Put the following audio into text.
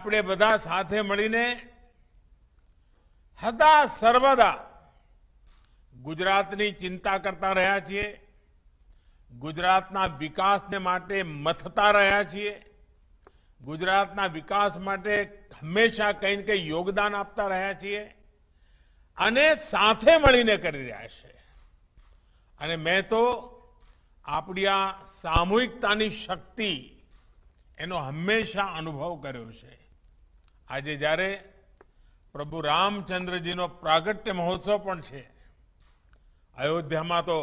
આપણે બધા સાથે મળીને હદા સર્વદા ગુજરાતની ચિંતા કરતા રહ્યા છીએ ગુજરાતના વિકાસને માટે મથતા રહ્યા છીએ ગુજરાતના વિકાસ માટે હંમેશા કંઈ ને કંઈ યોગદાન આપતા રહ્યા છીએ અને સાથે મળીને કરી રહ્યા છે અને મેં તો આપણી આ સામૂહિકતાની શક્તિ એનો હંમેશા અનુભવ કર્યો છે આજે જ્યારે પ્રભુ રામચંદ્રજીનો પ્રાગટ્ય મહોત્સવ પણ છે અયોધ્યામાં તો